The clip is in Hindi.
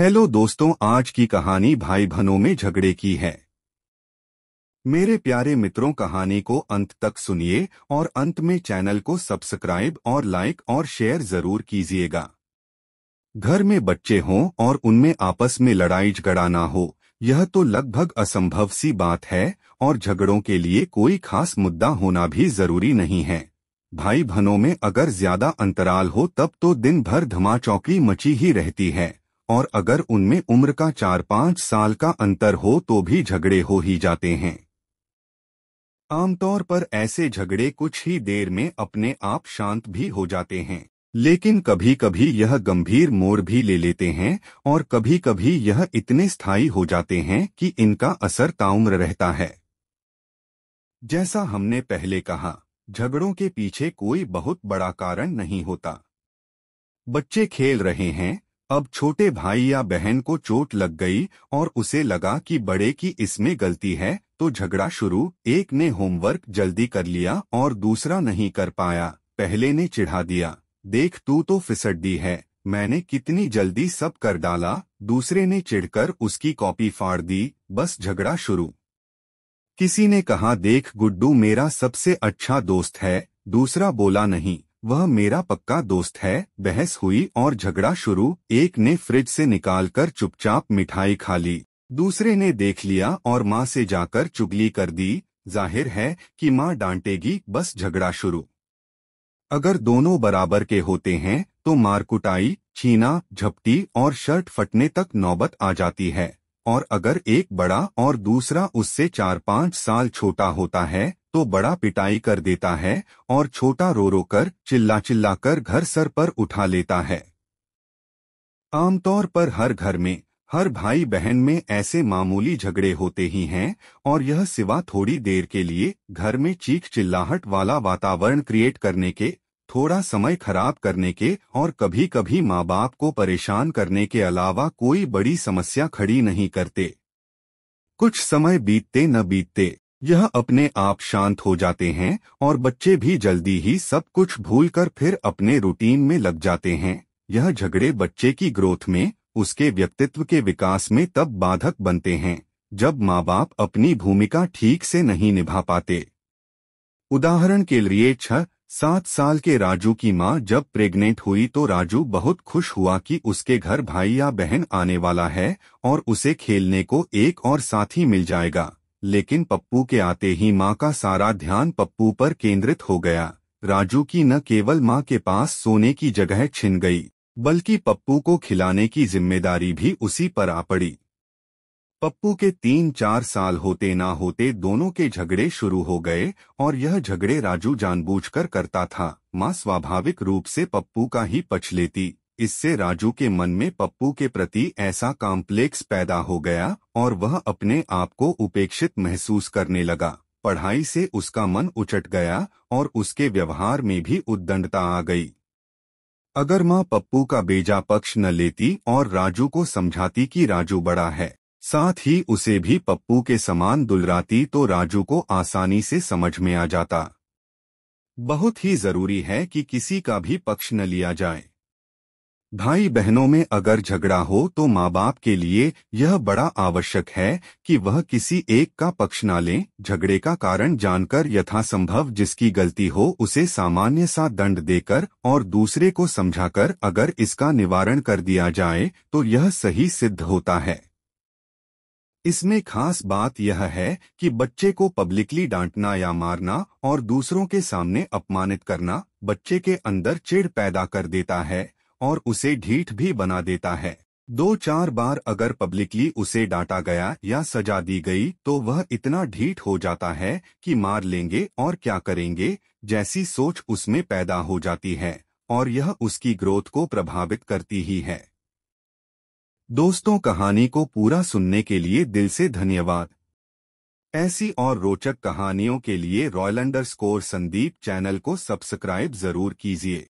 हेलो दोस्तों आज की कहानी भाई बहनों में झगड़े की है मेरे प्यारे मित्रों कहानी को अंत तक सुनिए और अंत में चैनल को सब्सक्राइब और लाइक और शेयर जरूर कीजिएगा घर में बच्चे हों और उनमें आपस में लड़ाई झगड़ा ना हो यह तो लगभग असंभव सी बात है और झगड़ों के लिए कोई खास मुद्दा होना भी जरूरी नहीं है भाई बहनों में अगर ज्यादा अंतराल हो तब तो दिन भर धमाचौकी मची ही रहती है और अगर उनमें उम्र का चार पांच साल का अंतर हो तो भी झगड़े हो ही जाते हैं आमतौर पर ऐसे झगड़े कुछ ही देर में अपने आप शांत भी हो जाते हैं लेकिन कभी कभी यह गंभीर मोड़ भी ले लेते हैं और कभी कभी यह इतने स्थायी हो जाते हैं कि इनका असर ताउम्र रहता है जैसा हमने पहले कहा झगड़ों के पीछे कोई बहुत बड़ा कारण नहीं होता बच्चे खेल रहे हैं अब छोटे भाई या बहन को चोट लग गई और उसे लगा कि बड़े की इसमें गलती है तो झगड़ा शुरू एक ने होमवर्क जल्दी कर लिया और दूसरा नहीं कर पाया पहले ने चिढ़ा दिया देख तू तो फिसट दी है मैंने कितनी जल्दी सब कर डाला दूसरे ने चिढ़कर उसकी कॉपी फाड़ दी बस झगड़ा शुरू किसी ने कहा देख गुड्डू मेरा सबसे अच्छा दोस्त है दूसरा बोला नहीं वह मेरा पक्का दोस्त है बहस हुई और झगड़ा शुरू एक ने फ्रिज से निकालकर चुपचाप मिठाई खा ली दूसरे ने देख लिया और माँ से जाकर चुगली कर दी जाहिर है कि माँ डांटेगी बस झगड़ा शुरू अगर दोनों बराबर के होते हैं तो मारकुटाई छीना झपटी और शर्ट फटने तक नौबत आ जाती है और अगर एक बड़ा और दूसरा उससे चार पाँच साल छोटा होता है तो बड़ा पिटाई कर देता है और छोटा रो रो कर चिल्ला चिल्ला कर घर सर पर उठा लेता है आमतौर पर हर घर में हर भाई बहन में ऐसे मामूली झगड़े होते ही हैं और यह सिवा थोड़ी देर के लिए घर में चीख चिल्लाहट वाला वातावरण क्रिएट करने के थोड़ा समय खराब करने के और कभी कभी माँ बाप को परेशान करने के अलावा कोई बड़ी समस्या खड़ी नहीं करते कुछ समय बीतते न बीतते यह अपने आप शांत हो जाते हैं और बच्चे भी जल्दी ही सब कुछ भूलकर फिर अपने रूटीन में लग जाते हैं यह झगड़े बच्चे की ग्रोथ में उसके व्यक्तित्व के विकास में तब बाधक बनते हैं जब माँ बाप अपनी भूमिका ठीक से नहीं निभा पाते उदाहरण के लिए छह सात साल के राजू की माँ जब प्रेग्नेंट हुई तो राजू बहुत खुश हुआ कि उसके घर भाई या बहन आने वाला है और उसे खेलने को एक और साथी मिल जाएगा लेकिन पप्पू के आते ही माँ का सारा ध्यान पप्पू पर केंद्रित हो गया राजू की न केवल माँ के पास सोने की जगह छिन गई बल्कि पप्पू को खिलाने की जिम्मेदारी भी उसी पर आ पड़ी पप्पू के तीन चार साल होते ना होते दोनों के झगड़े शुरू हो गए और यह झगड़े राजू जानबूझकर करता था माँ स्वाभाविक रूप से पप्पू का ही पछ लेती इससे राजू के मन में पप्पू के प्रति ऐसा कॉम्प्लेक्स पैदा हो गया और वह अपने आप को उपेक्षित महसूस करने लगा पढ़ाई से उसका मन उचट गया और उसके व्यवहार में भी उद्दंडता आ गई अगर माँ पप्पू का बेजा पक्ष न लेती और राजू को समझाती कि राजू बड़ा है साथ ही उसे भी पप्पू के समान दुलराती तो राजू को आसानी से समझ में आ जाता बहुत ही जरूरी है कि किसी का भी पक्ष न लिया जाए भाई बहनों में अगर झगड़ा हो तो माँ बाप के लिए यह बड़ा आवश्यक है कि वह किसी एक का पक्ष न लें झगड़े का कारण जानकर यथासंभव जिसकी गलती हो उसे सामान्य सा दंड देकर और दूसरे को समझाकर अगर इसका निवारण कर दिया जाए तो यह सही सिद्ध होता है इसमें खास बात यह है कि बच्चे को पब्लिकली डांटना या मारना और दूसरों के सामने अपमानित करना बच्चे के अंदर चिड़ पैदा कर देता है और उसे ढीठ भी बना देता है दो चार बार अगर पब्लिकली उसे डांटा गया या सजा दी गई तो वह इतना ढीठ हो जाता है कि मार लेंगे और क्या करेंगे जैसी सोच उसमें पैदा हो जाती है और यह उसकी ग्रोथ को प्रभावित करती ही है दोस्तों कहानी को पूरा सुनने के लिए दिल से धन्यवाद ऐसी और रोचक कहानियों के लिए रॉयल अंडर संदीप चैनल को सब्सक्राइब जरूर कीजिए